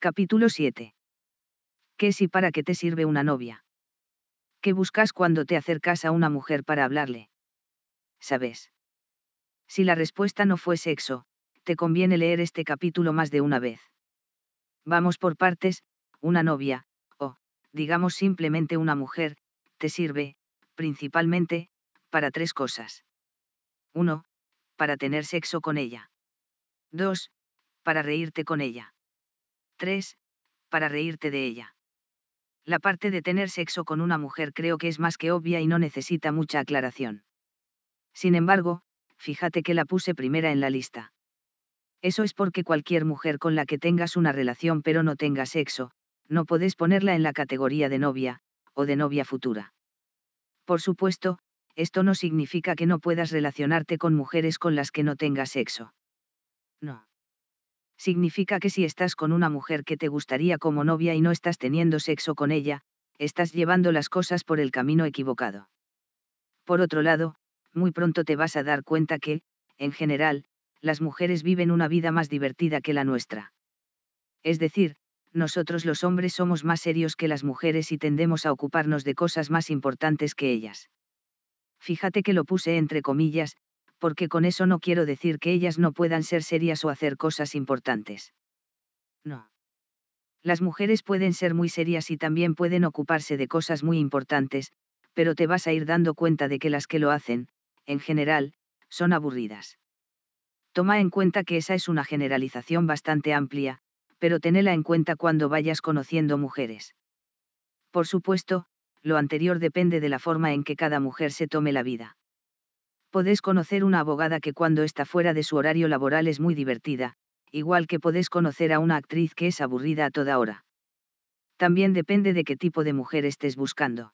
Capítulo 7. ¿Qué si para qué te sirve una novia? ¿Qué buscas cuando te acercas a una mujer para hablarle? ¿Sabes? Si la respuesta no fue sexo, te conviene leer este capítulo más de una vez. Vamos por partes, una novia, o, digamos simplemente una mujer, te sirve, principalmente, para tres cosas. 1. Para tener sexo con ella. 2. Para reírte con ella. 3. Para reírte de ella. La parte de tener sexo con una mujer creo que es más que obvia y no necesita mucha aclaración. Sin embargo, fíjate que la puse primera en la lista. Eso es porque cualquier mujer con la que tengas una relación pero no tenga sexo, no podés ponerla en la categoría de novia, o de novia futura. Por supuesto, esto no significa que no puedas relacionarte con mujeres con las que no tengas sexo. No significa que si estás con una mujer que te gustaría como novia y no estás teniendo sexo con ella, estás llevando las cosas por el camino equivocado. Por otro lado, muy pronto te vas a dar cuenta que, en general, las mujeres viven una vida más divertida que la nuestra. Es decir, nosotros los hombres somos más serios que las mujeres y tendemos a ocuparnos de cosas más importantes que ellas. Fíjate que lo puse entre comillas, porque con eso no quiero decir que ellas no puedan ser serias o hacer cosas importantes. No. Las mujeres pueden ser muy serias y también pueden ocuparse de cosas muy importantes, pero te vas a ir dando cuenta de que las que lo hacen, en general, son aburridas. Toma en cuenta que esa es una generalización bastante amplia, pero tenela en cuenta cuando vayas conociendo mujeres. Por supuesto, lo anterior depende de la forma en que cada mujer se tome la vida podés conocer una abogada que cuando está fuera de su horario laboral es muy divertida, igual que podés conocer a una actriz que es aburrida a toda hora. También depende de qué tipo de mujer estés buscando.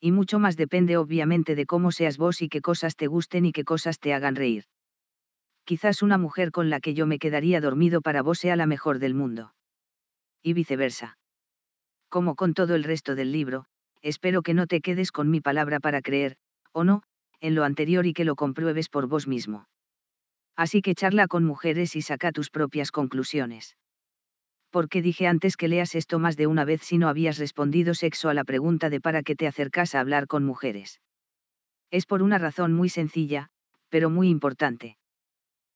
Y mucho más depende obviamente de cómo seas vos y qué cosas te gusten y qué cosas te hagan reír. Quizás una mujer con la que yo me quedaría dormido para vos sea la mejor del mundo. Y viceversa. Como con todo el resto del libro, espero que no te quedes con mi palabra para creer, o no, en lo anterior y que lo compruebes por vos mismo. Así que charla con mujeres y saca tus propias conclusiones. Porque dije antes que leas esto más de una vez si no habías respondido sexo a la pregunta de para qué te acercas a hablar con mujeres? Es por una razón muy sencilla, pero muy importante.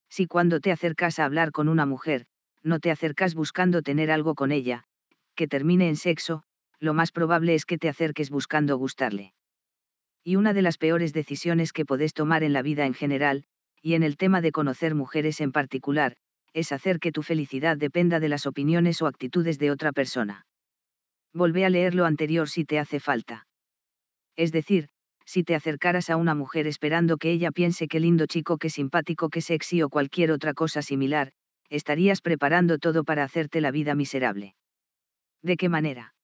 Si cuando te acercas a hablar con una mujer, no te acercas buscando tener algo con ella, que termine en sexo, lo más probable es que te acerques buscando gustarle y una de las peores decisiones que podés tomar en la vida en general, y en el tema de conocer mujeres en particular, es hacer que tu felicidad dependa de las opiniones o actitudes de otra persona. Volvé a leer lo anterior si te hace falta. Es decir, si te acercaras a una mujer esperando que ella piense qué lindo chico, qué simpático, qué sexy o cualquier otra cosa similar, estarías preparando todo para hacerte la vida miserable. ¿De qué manera?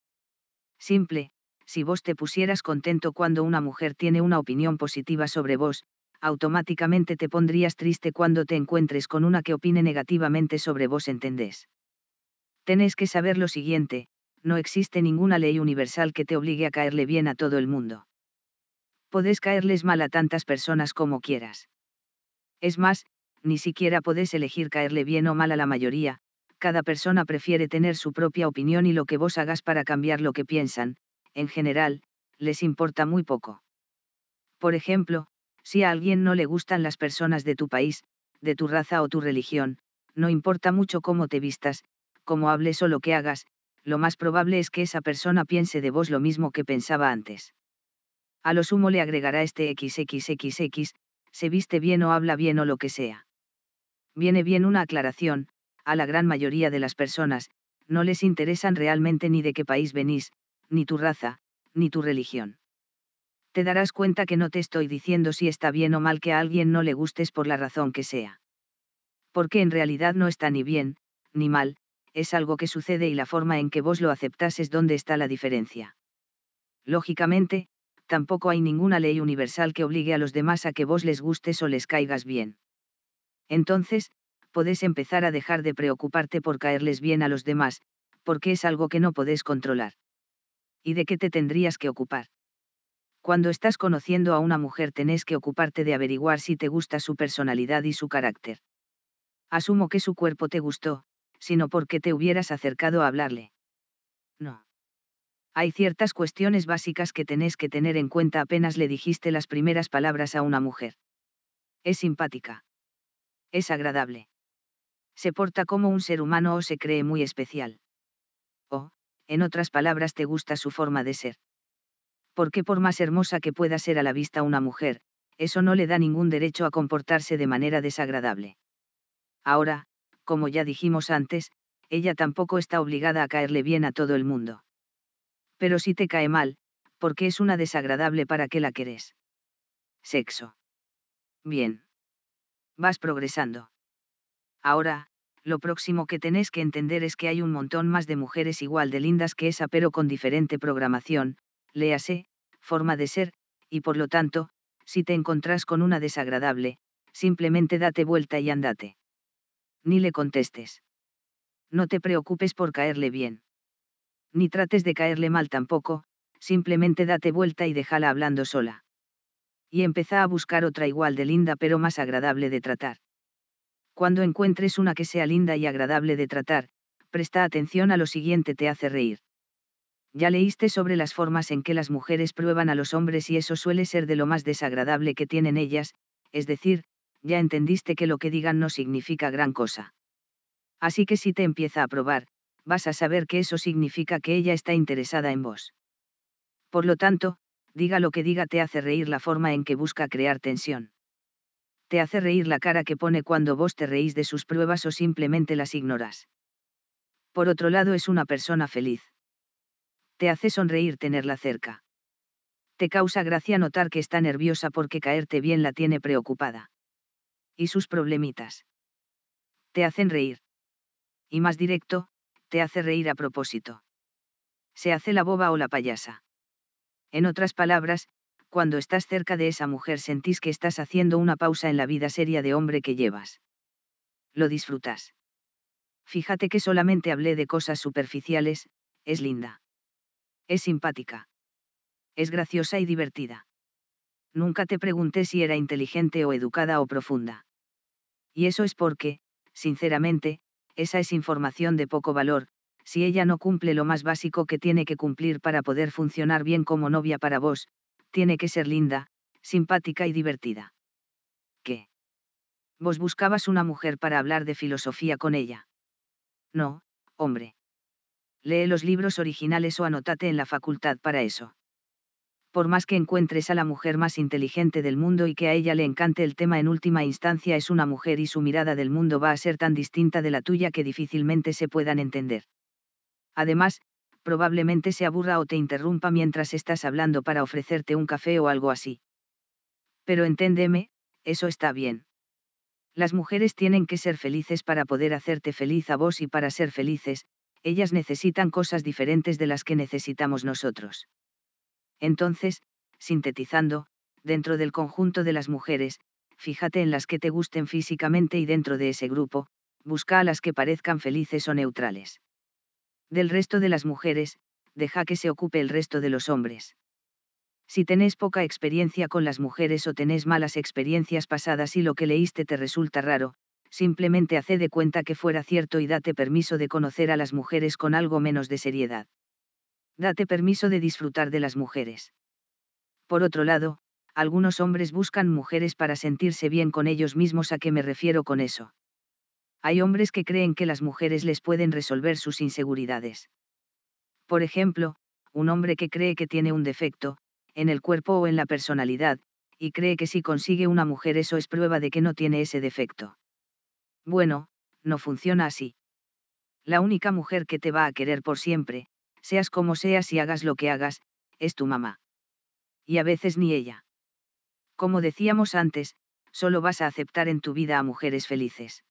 Simple, si vos te pusieras contento cuando una mujer tiene una opinión positiva sobre vos, automáticamente te pondrías triste cuando te encuentres con una que opine negativamente sobre vos, ¿entendés? Tenés que saber lo siguiente, no existe ninguna ley universal que te obligue a caerle bien a todo el mundo. Podés caerles mal a tantas personas como quieras. Es más, ni siquiera podés elegir caerle bien o mal a la mayoría, cada persona prefiere tener su propia opinión y lo que vos hagas para cambiar lo que piensan, en general, les importa muy poco. Por ejemplo, si a alguien no le gustan las personas de tu país, de tu raza o tu religión, no importa mucho cómo te vistas, cómo hables o lo que hagas, lo más probable es que esa persona piense de vos lo mismo que pensaba antes. A lo sumo le agregará este XXXX, se viste bien o habla bien o lo que sea. Viene bien una aclaración, a la gran mayoría de las personas, no les interesan realmente ni de qué país venís, ni tu raza, ni tu religión. Te darás cuenta que no te estoy diciendo si está bien o mal que a alguien no le gustes por la razón que sea. Porque en realidad no está ni bien, ni mal, es algo que sucede y la forma en que vos lo aceptas es donde está la diferencia. Lógicamente, tampoco hay ninguna ley universal que obligue a los demás a que vos les gustes o les caigas bien. Entonces, podés empezar a dejar de preocuparte por caerles bien a los demás, porque es algo que no podés controlar y de qué te tendrías que ocupar. Cuando estás conociendo a una mujer tenés que ocuparte de averiguar si te gusta su personalidad y su carácter. Asumo que su cuerpo te gustó, sino porque te hubieras acercado a hablarle. No. Hay ciertas cuestiones básicas que tenés que tener en cuenta apenas le dijiste las primeras palabras a una mujer. Es simpática. Es agradable. Se porta como un ser humano o se cree muy especial en otras palabras te gusta su forma de ser. Porque por más hermosa que pueda ser a la vista una mujer, eso no le da ningún derecho a comportarse de manera desagradable. Ahora, como ya dijimos antes, ella tampoco está obligada a caerle bien a todo el mundo. Pero si te cae mal, porque es una desagradable para qué la querés. Sexo. Bien. Vas progresando. Ahora, lo próximo que tenés que entender es que hay un montón más de mujeres igual de lindas que esa pero con diferente programación, léase, forma de ser, y por lo tanto, si te encontrás con una desagradable, simplemente date vuelta y andate. Ni le contestes. No te preocupes por caerle bien. Ni trates de caerle mal tampoco, simplemente date vuelta y déjala hablando sola. Y empezá a buscar otra igual de linda pero más agradable de tratar cuando encuentres una que sea linda y agradable de tratar, presta atención a lo siguiente te hace reír. Ya leíste sobre las formas en que las mujeres prueban a los hombres y eso suele ser de lo más desagradable que tienen ellas, es decir, ya entendiste que lo que digan no significa gran cosa. Así que si te empieza a probar, vas a saber que eso significa que ella está interesada en vos. Por lo tanto, diga lo que diga te hace reír la forma en que busca crear tensión te hace reír la cara que pone cuando vos te reís de sus pruebas o simplemente las ignoras. Por otro lado es una persona feliz. Te hace sonreír tenerla cerca. Te causa gracia notar que está nerviosa porque caerte bien la tiene preocupada. Y sus problemitas. Te hacen reír. Y más directo, te hace reír a propósito. Se hace la boba o la payasa. En otras palabras, cuando estás cerca de esa mujer sentís que estás haciendo una pausa en la vida seria de hombre que llevas. Lo disfrutas. Fíjate que solamente hablé de cosas superficiales, es linda. Es simpática. Es graciosa y divertida. Nunca te pregunté si era inteligente o educada o profunda. Y eso es porque, sinceramente, esa es información de poco valor, si ella no cumple lo más básico que tiene que cumplir para poder funcionar bien como novia para vos, tiene que ser linda, simpática y divertida. ¿Qué? Vos buscabas una mujer para hablar de filosofía con ella. No, hombre. Lee los libros originales o anótate en la facultad para eso. Por más que encuentres a la mujer más inteligente del mundo y que a ella le encante el tema en última instancia es una mujer y su mirada del mundo va a ser tan distinta de la tuya que difícilmente se puedan entender. Además, probablemente se aburra o te interrumpa mientras estás hablando para ofrecerte un café o algo así. Pero enténdeme, eso está bien. Las mujeres tienen que ser felices para poder hacerte feliz a vos y para ser felices, ellas necesitan cosas diferentes de las que necesitamos nosotros. Entonces, sintetizando, dentro del conjunto de las mujeres, fíjate en las que te gusten físicamente y dentro de ese grupo, busca a las que parezcan felices o neutrales. Del resto de las mujeres, deja que se ocupe el resto de los hombres. Si tenés poca experiencia con las mujeres o tenés malas experiencias pasadas y lo que leíste te resulta raro, simplemente hace de cuenta que fuera cierto y date permiso de conocer a las mujeres con algo menos de seriedad. Date permiso de disfrutar de las mujeres. Por otro lado, algunos hombres buscan mujeres para sentirse bien con ellos mismos. ¿A qué me refiero con eso? hay hombres que creen que las mujeres les pueden resolver sus inseguridades. Por ejemplo, un hombre que cree que tiene un defecto, en el cuerpo o en la personalidad, y cree que si consigue una mujer eso es prueba de que no tiene ese defecto. Bueno, no funciona así. La única mujer que te va a querer por siempre, seas como seas y hagas lo que hagas, es tu mamá. Y a veces ni ella. Como decíamos antes, solo vas a aceptar en tu vida a mujeres felices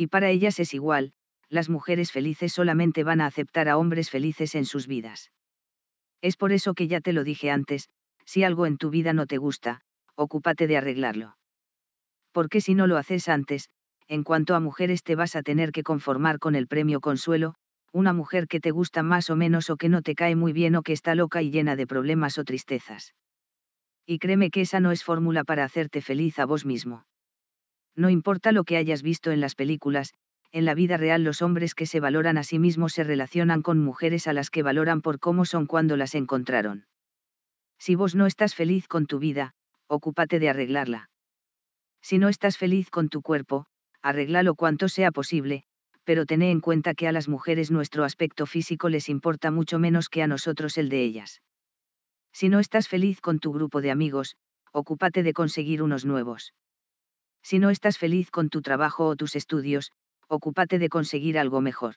y para ellas es igual, las mujeres felices solamente van a aceptar a hombres felices en sus vidas. Es por eso que ya te lo dije antes, si algo en tu vida no te gusta, ocúpate de arreglarlo. Porque si no lo haces antes, en cuanto a mujeres te vas a tener que conformar con el premio consuelo, una mujer que te gusta más o menos o que no te cae muy bien o que está loca y llena de problemas o tristezas. Y créeme que esa no es fórmula para hacerte feliz a vos mismo. No importa lo que hayas visto en las películas, en la vida real los hombres que se valoran a sí mismos se relacionan con mujeres a las que valoran por cómo son cuando las encontraron. Si vos no estás feliz con tu vida, ocúpate de arreglarla. Si no estás feliz con tu cuerpo, arreglalo cuanto sea posible, pero ten en cuenta que a las mujeres nuestro aspecto físico les importa mucho menos que a nosotros el de ellas. Si no estás feliz con tu grupo de amigos, ocúpate de conseguir unos nuevos. Si no estás feliz con tu trabajo o tus estudios, ocúpate de conseguir algo mejor.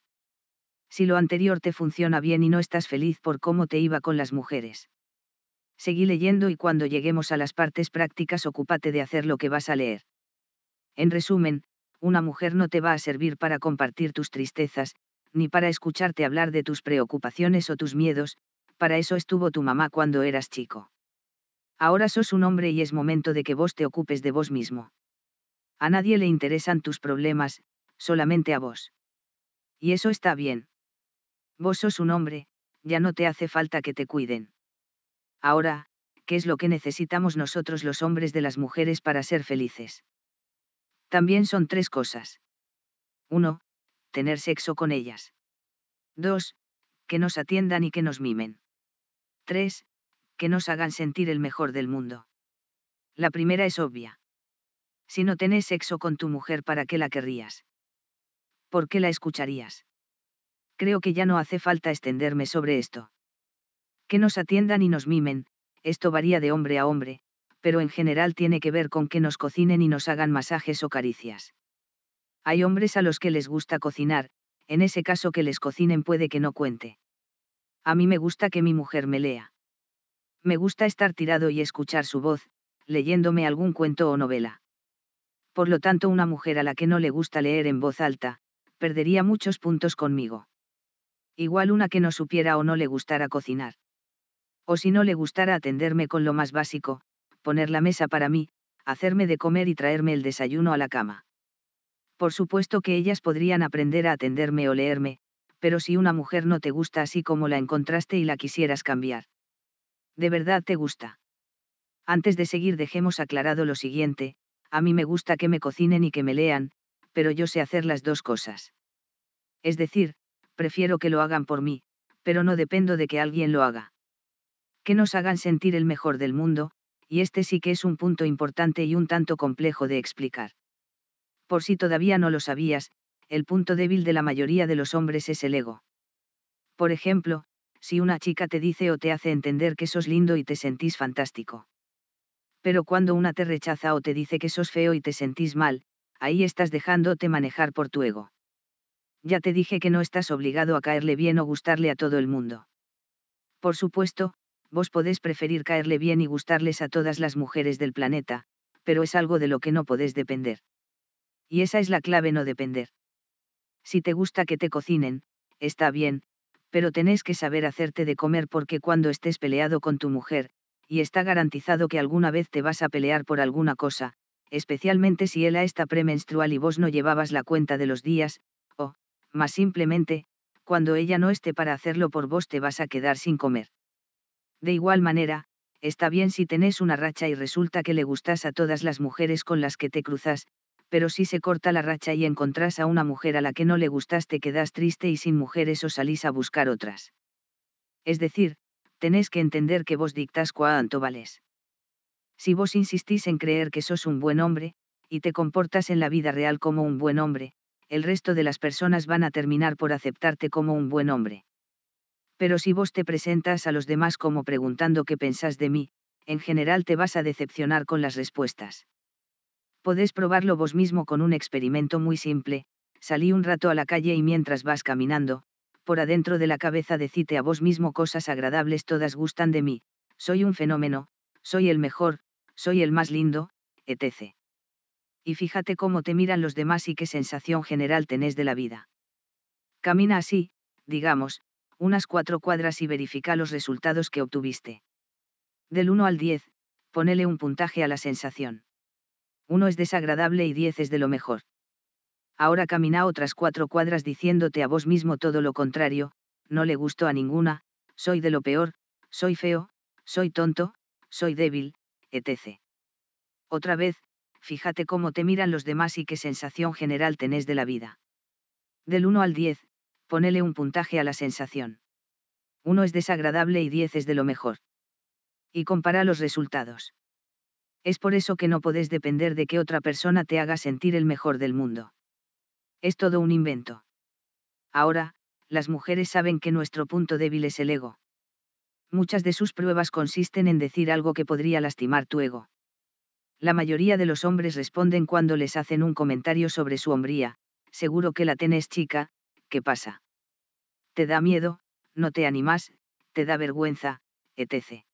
Si lo anterior te funciona bien y no estás feliz por cómo te iba con las mujeres. Seguí leyendo y cuando lleguemos a las partes prácticas ocúpate de hacer lo que vas a leer. En resumen, una mujer no te va a servir para compartir tus tristezas, ni para escucharte hablar de tus preocupaciones o tus miedos, para eso estuvo tu mamá cuando eras chico. Ahora sos un hombre y es momento de que vos te ocupes de vos mismo. A nadie le interesan tus problemas, solamente a vos. Y eso está bien. Vos sos un hombre, ya no te hace falta que te cuiden. Ahora, ¿qué es lo que necesitamos nosotros los hombres de las mujeres para ser felices? También son tres cosas. 1. Tener sexo con ellas. 2. Que nos atiendan y que nos mimen. 3. Que nos hagan sentir el mejor del mundo. La primera es obvia. Si no tenés sexo con tu mujer, ¿para qué la querrías? ¿Por qué la escucharías? Creo que ya no hace falta extenderme sobre esto. Que nos atiendan y nos mimen, esto varía de hombre a hombre, pero en general tiene que ver con que nos cocinen y nos hagan masajes o caricias. Hay hombres a los que les gusta cocinar, en ese caso que les cocinen puede que no cuente. A mí me gusta que mi mujer me lea. Me gusta estar tirado y escuchar su voz, leyéndome algún cuento o novela por lo tanto una mujer a la que no le gusta leer en voz alta, perdería muchos puntos conmigo. Igual una que no supiera o no le gustara cocinar. O si no le gustara atenderme con lo más básico, poner la mesa para mí, hacerme de comer y traerme el desayuno a la cama. Por supuesto que ellas podrían aprender a atenderme o leerme, pero si una mujer no te gusta así como la encontraste y la quisieras cambiar. ¿De verdad te gusta? Antes de seguir dejemos aclarado lo siguiente, a mí me gusta que me cocinen y que me lean, pero yo sé hacer las dos cosas. Es decir, prefiero que lo hagan por mí, pero no dependo de que alguien lo haga. Que nos hagan sentir el mejor del mundo, y este sí que es un punto importante y un tanto complejo de explicar. Por si todavía no lo sabías, el punto débil de la mayoría de los hombres es el ego. Por ejemplo, si una chica te dice o te hace entender que sos lindo y te sentís fantástico pero cuando una te rechaza o te dice que sos feo y te sentís mal, ahí estás dejándote manejar por tu ego. Ya te dije que no estás obligado a caerle bien o gustarle a todo el mundo. Por supuesto, vos podés preferir caerle bien y gustarles a todas las mujeres del planeta, pero es algo de lo que no podés depender. Y esa es la clave no depender. Si te gusta que te cocinen, está bien, pero tenés que saber hacerte de comer porque cuando estés peleado con tu mujer, y está garantizado que alguna vez te vas a pelear por alguna cosa, especialmente si él está premenstrual y vos no llevabas la cuenta de los días, o, más simplemente, cuando ella no esté para hacerlo por vos te vas a quedar sin comer. De igual manera, está bien si tenés una racha y resulta que le gustas a todas las mujeres con las que te cruzas, pero si se corta la racha y encontrás a una mujer a la que no le gustaste te quedás triste y sin mujeres o salís a buscar otras. Es decir, tenés que entender que vos dictás cuánto vales. Si vos insistís en creer que sos un buen hombre, y te comportas en la vida real como un buen hombre, el resto de las personas van a terminar por aceptarte como un buen hombre. Pero si vos te presentas a los demás como preguntando qué pensás de mí, en general te vas a decepcionar con las respuestas. Podés probarlo vos mismo con un experimento muy simple, salí un rato a la calle y mientras vas caminando, por adentro de la cabeza decite a vos mismo cosas agradables todas gustan de mí, soy un fenómeno, soy el mejor, soy el más lindo, etc. Y fíjate cómo te miran los demás y qué sensación general tenés de la vida. Camina así, digamos, unas cuatro cuadras y verifica los resultados que obtuviste. Del 1 al 10, ponele un puntaje a la sensación. 1 es desagradable y 10 es de lo mejor ahora camina otras cuatro cuadras diciéndote a vos mismo todo lo contrario, no le gustó a ninguna, soy de lo peor, soy feo, soy tonto, soy débil, etc. Otra vez, fíjate cómo te miran los demás y qué sensación general tenés de la vida. Del 1 al 10, ponele un puntaje a la sensación. 1 es desagradable y 10 es de lo mejor. Y compara los resultados. Es por eso que no podés depender de que otra persona te haga sentir el mejor del mundo. Es todo un invento. Ahora, las mujeres saben que nuestro punto débil es el ego. Muchas de sus pruebas consisten en decir algo que podría lastimar tu ego. La mayoría de los hombres responden cuando les hacen un comentario sobre su hombría, seguro que la tenés chica, ¿qué pasa? Te da miedo, no te animas, te da vergüenza, etc.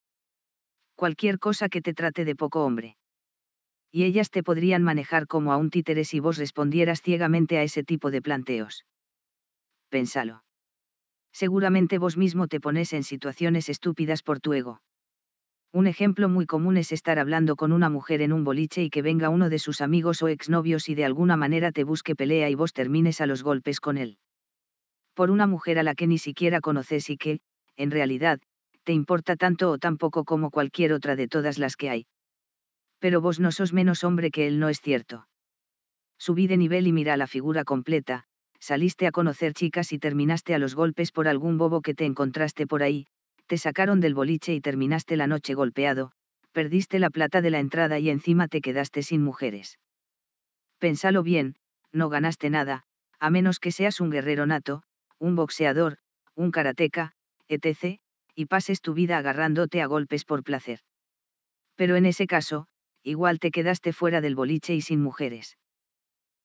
Cualquier cosa que te trate de poco hombre y ellas te podrían manejar como a un títere si vos respondieras ciegamente a ese tipo de planteos. Pénsalo. Seguramente vos mismo te pones en situaciones estúpidas por tu ego. Un ejemplo muy común es estar hablando con una mujer en un boliche y que venga uno de sus amigos o exnovios y de alguna manera te busque pelea y vos termines a los golpes con él. Por una mujer a la que ni siquiera conoces y que, en realidad, te importa tanto o tan poco como cualquier otra de todas las que hay pero vos no sos menos hombre que él, no es cierto. Subí de nivel y mira la figura completa, saliste a conocer chicas y terminaste a los golpes por algún bobo que te encontraste por ahí, te sacaron del boliche y terminaste la noche golpeado, perdiste la plata de la entrada y encima te quedaste sin mujeres. Pensalo bien, no ganaste nada, a menos que seas un guerrero nato, un boxeador, un karateca, etc., y pases tu vida agarrándote a golpes por placer. Pero en ese caso, igual te quedaste fuera del boliche y sin mujeres.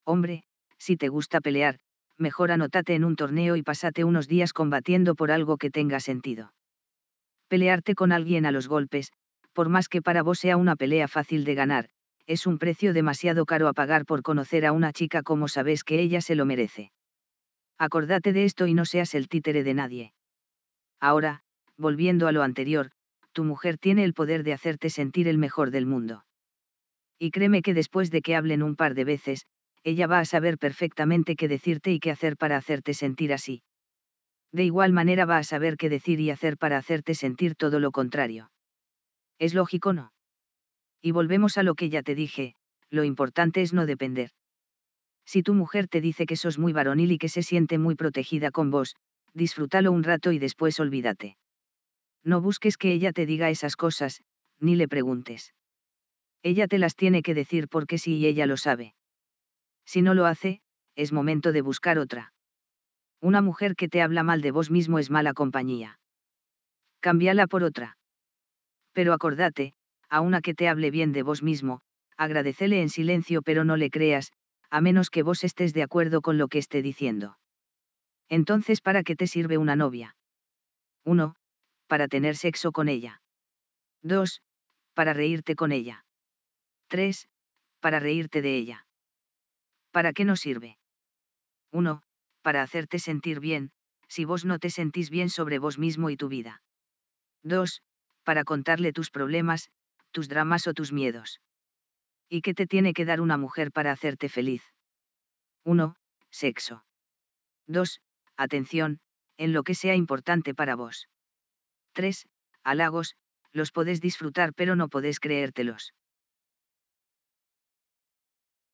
Hombre, si te gusta pelear, mejor anótate en un torneo y pásate unos días combatiendo por algo que tenga sentido. Pelearte con alguien a los golpes, por más que para vos sea una pelea fácil de ganar, es un precio demasiado caro a pagar por conocer a una chica como sabes que ella se lo merece. Acordate de esto y no seas el títere de nadie. Ahora, volviendo a lo anterior, tu mujer tiene el poder de hacerte sentir el mejor del mundo y créeme que después de que hablen un par de veces, ella va a saber perfectamente qué decirte y qué hacer para hacerte sentir así. De igual manera va a saber qué decir y hacer para hacerte sentir todo lo contrario. Es lógico, ¿no? Y volvemos a lo que ya te dije, lo importante es no depender. Si tu mujer te dice que sos muy varonil y que se siente muy protegida con vos, disfrútalo un rato y después olvídate. No busques que ella te diga esas cosas, ni le preguntes. Ella te las tiene que decir porque sí y ella lo sabe. Si no lo hace, es momento de buscar otra. Una mujer que te habla mal de vos mismo es mala compañía. Cámbiala por otra. Pero acordate, a una que te hable bien de vos mismo, agradecele en silencio pero no le creas, a menos que vos estés de acuerdo con lo que esté diciendo. Entonces, ¿para qué te sirve una novia? 1. Para tener sexo con ella. 2. Para reírte con ella. 3, para reírte de ella. ¿Para qué nos sirve? 1. Para hacerte sentir bien, si vos no te sentís bien sobre vos mismo y tu vida. 2. Para contarle tus problemas, tus dramas o tus miedos. ¿Y qué te tiene que dar una mujer para hacerte feliz? 1. Sexo. 2. Atención, en lo que sea importante para vos. 3. Halagos, los podés disfrutar pero no podés creértelos.